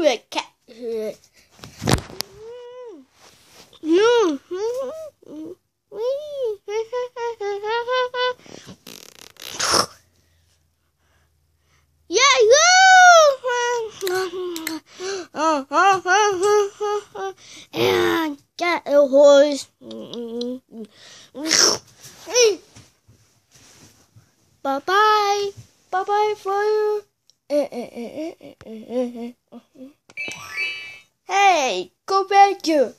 a cat. No. Yeah, you. And get a horse. Bye bye. Bye bye for you. Eh, eh, eh, go back you.